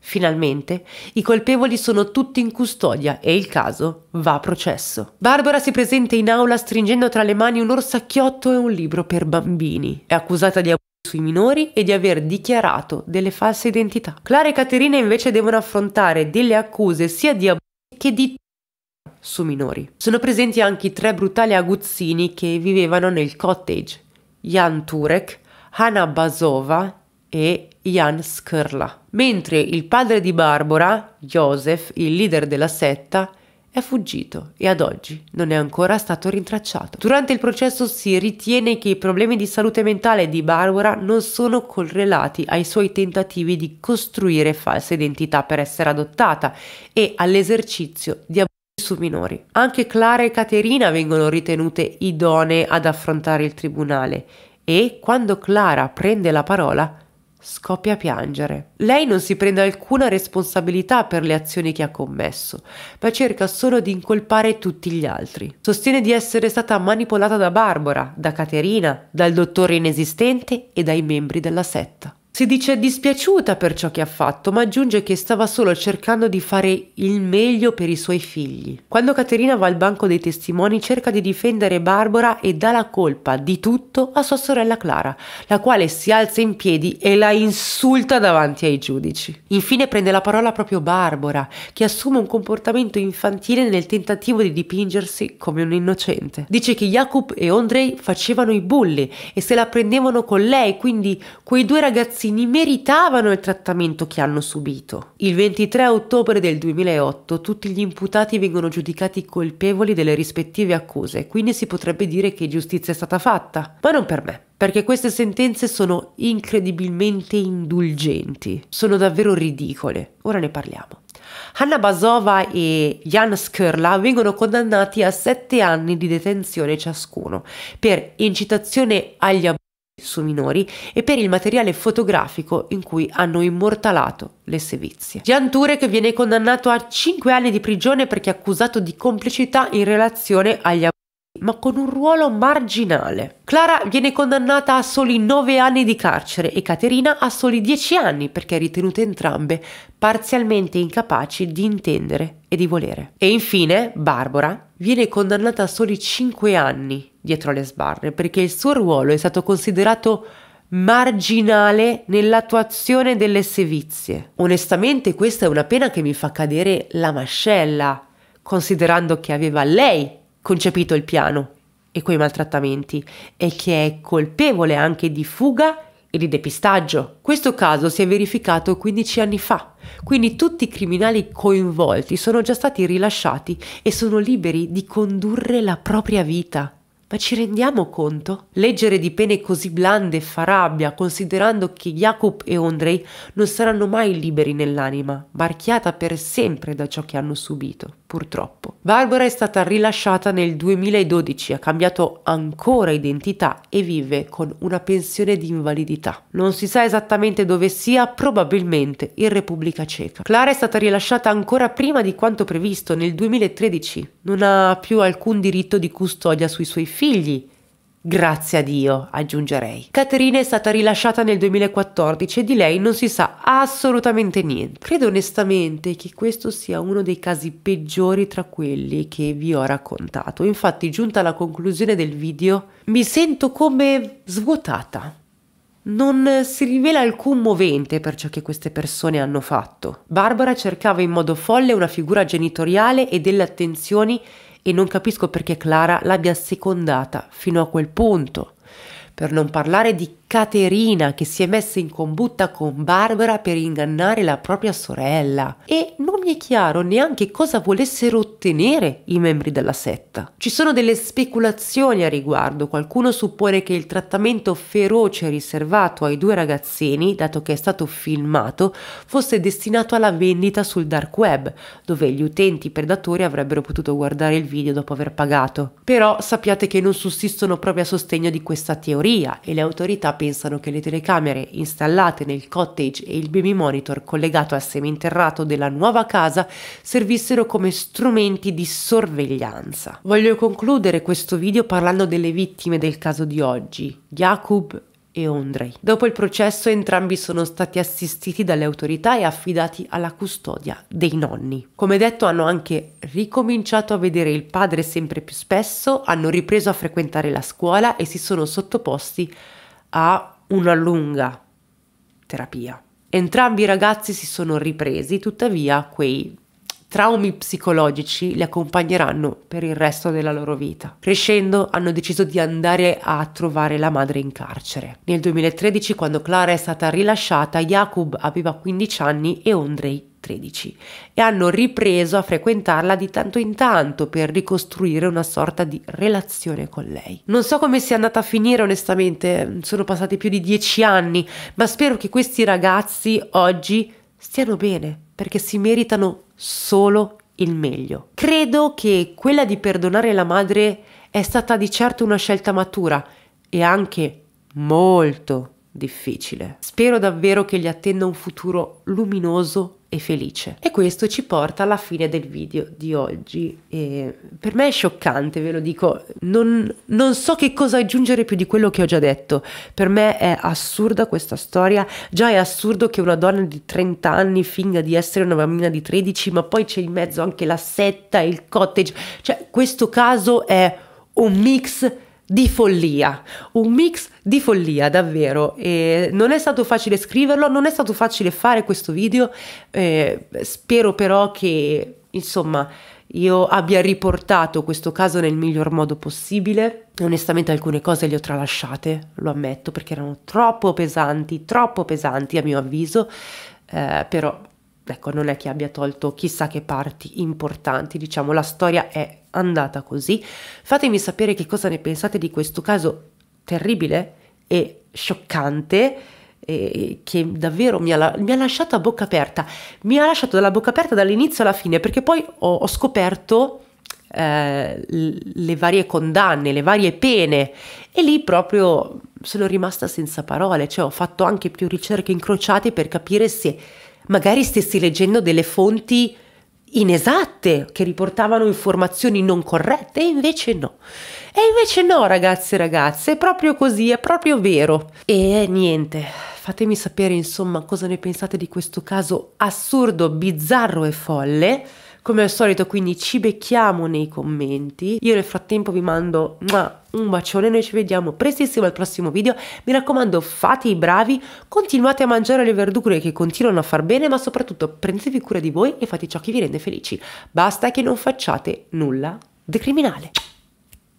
Finalmente, i colpevoli sono tutti in custodia e il caso va a processo. Barbara si presenta in aula stringendo tra le mani un orsacchiotto e un libro per bambini. È accusata di abusi sui minori e di aver dichiarato delle false identità. Clara e Caterina invece devono affrontare delle accuse sia di abusi che di su minori. Sono presenti anche i tre brutali aguzzini che vivevano nel cottage, Jan Turek, Hanna Basova e Jan Skrla, mentre il padre di Barbara, Joseph, il leader della setta, è fuggito e ad oggi non è ancora stato rintracciato. Durante il processo si ritiene che i problemi di salute mentale di Barbara non sono correlati ai suoi tentativi di costruire false identità per essere adottata e all'esercizio di abusi su minori. Anche Clara e Caterina vengono ritenute idonee ad affrontare il tribunale e quando Clara prende la parola scoppia a piangere. Lei non si prende alcuna responsabilità per le azioni che ha commesso, ma cerca solo di incolpare tutti gli altri. Sostiene di essere stata manipolata da Barbara, da Caterina, dal dottore inesistente e dai membri della setta. Si dice dispiaciuta per ciò che ha fatto, ma aggiunge che stava solo cercando di fare il meglio per i suoi figli. Quando Caterina va al banco dei testimoni cerca di difendere Barbara e dà la colpa di tutto a sua sorella Clara, la quale si alza in piedi e la insulta davanti ai giudici. Infine prende la parola proprio Barbara, che assume un comportamento infantile nel tentativo di dipingersi come un innocente. Dice che Jacob e Andrei facevano i bulli e se la prendevano con lei, quindi quei due ragazzini assassini meritavano il trattamento che hanno subito. Il 23 ottobre del 2008 tutti gli imputati vengono giudicati colpevoli delle rispettive accuse, quindi si potrebbe dire che giustizia è stata fatta, ma non per me perché queste sentenze sono incredibilmente indulgenti, sono davvero ridicole. Ora ne parliamo. Hanna Basova e Jan Skrla vengono condannati a sette anni di detenzione ciascuno per incitazione agli abusi su minori e per il materiale fotografico in cui hanno immortalato le sevizie. Gian Turek viene condannato a 5 anni di prigione perché accusato di complicità in relazione agli abusi ma con un ruolo marginale. Clara viene condannata a soli 9 anni di carcere e Caterina a soli 10 anni perché ritenute entrambe parzialmente incapaci di intendere e di volere. E infine Barbara viene condannata a soli 5 anni dietro le sbarre perché il suo ruolo è stato considerato marginale nell'attuazione delle sevizie. Onestamente questa è una pena che mi fa cadere la mascella, considerando che aveva lei concepito il piano e quei maltrattamenti e che è colpevole anche di fuga e di depistaggio. Questo caso si è verificato 15 anni fa, quindi tutti i criminali coinvolti sono già stati rilasciati e sono liberi di condurre la propria vita. Ma ci rendiamo conto? Leggere di pene così blande fa rabbia, considerando che Jacob e Andrei non saranno mai liberi nell'anima, marchiata per sempre da ciò che hanno subito purtroppo. Barbara è stata rilasciata nel 2012, ha cambiato ancora identità e vive con una pensione di invalidità. Non si sa esattamente dove sia, probabilmente in Repubblica Ceca. Clara è stata rilasciata ancora prima di quanto previsto, nel 2013. Non ha più alcun diritto di custodia sui suoi figli Grazie a Dio, aggiungerei. Caterina è stata rilasciata nel 2014 e di lei non si sa assolutamente niente. Credo onestamente che questo sia uno dei casi peggiori tra quelli che vi ho raccontato. Infatti, giunta alla conclusione del video, mi sento come svuotata. Non si rivela alcun movente per ciò che queste persone hanno fatto. Barbara cercava in modo folle una figura genitoriale e delle attenzioni e non capisco perché Clara l'abbia secondata fino a quel punto. Per non parlare di Caterina che si è messa in combutta con Barbara per ingannare la propria sorella e non mi è chiaro neanche cosa volessero ottenere i membri della setta. Ci sono delle speculazioni a riguardo, qualcuno suppone che il trattamento feroce riservato ai due ragazzini, dato che è stato filmato, fosse destinato alla vendita sul dark web, dove gli utenti predatori avrebbero potuto guardare il video dopo aver pagato. Però sappiate che non sussistono proprio a sostegno di questa teoria e le autorità pensano che le telecamere installate nel cottage e il baby monitor collegato al seminterrato della nuova casa servissero come strumenti di sorveglianza. Voglio concludere questo video parlando delle vittime del caso di oggi, Jakub e Ondrej. Dopo il processo entrambi sono stati assistiti dalle autorità e affidati alla custodia dei nonni. Come detto hanno anche ricominciato a vedere il padre sempre più spesso, hanno ripreso a frequentare la scuola e si sono sottoposti a a una lunga terapia. Entrambi i ragazzi si sono ripresi, tuttavia quei traumi psicologici li accompagneranno per il resto della loro vita. Crescendo hanno deciso di andare a trovare la madre in carcere. Nel 2013, quando Clara è stata rilasciata, Jacob aveva 15 anni e Ondrej 2013 e hanno ripreso a frequentarla di tanto in tanto per ricostruire una sorta di relazione con lei. Non so come sia andata a finire onestamente, sono passati più di dieci anni, ma spero che questi ragazzi oggi stiano bene perché si meritano solo il meglio. Credo che quella di perdonare la madre è stata di certo una scelta matura e anche molto difficile. Spero davvero che gli attenda un futuro luminoso e felice. E questo ci porta alla fine del video di oggi. E per me è scioccante, ve lo dico, non, non so che cosa aggiungere più di quello che ho già detto. Per me è assurda questa storia, già è assurdo che una donna di 30 anni finga di essere una bambina di 13, ma poi c'è in mezzo anche la setta, il cottage, cioè questo caso è un mix di follia, un mix di di follia davvero e non è stato facile scriverlo, non è stato facile fare questo video, eh, spero però che insomma io abbia riportato questo caso nel miglior modo possibile. Onestamente alcune cose le ho tralasciate, lo ammetto, perché erano troppo pesanti, troppo pesanti a mio avviso, eh, però ecco, non è che abbia tolto chissà che parti importanti, diciamo, la storia è andata così. Fatemi sapere che cosa ne pensate di questo caso terribile e scioccante eh, che davvero mi ha, mi ha, lasciato a bocca aperta. Mi ha lasciato dalla bocca aperta dall'inizio alla fine perché poi ho, ho scoperto eh, le varie condanne, le varie pene e lì proprio sono rimasta senza parole, cioè ho fatto anche più ricerche incrociate per capire se magari stessi leggendo delle fonti inesatte che riportavano informazioni non corrette e invece no. E invece no, ragazzi e ragazze, è proprio così, è proprio vero. E niente, fatemi sapere insomma cosa ne pensate di questo caso assurdo, bizzarro e folle. Come al solito quindi ci becchiamo nei commenti. Io nel frattempo vi mando un bacione, noi ci vediamo prestissimo al prossimo video. Mi raccomando, fate i bravi, continuate a mangiare le verdure che continuano a far bene, ma soprattutto prendetevi cura di voi e fate ciò che vi rende felici. Basta che non facciate nulla di criminale.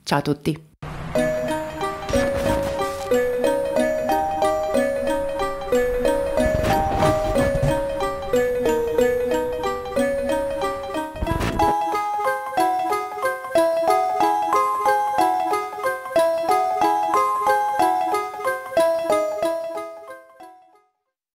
Ciao a tutti!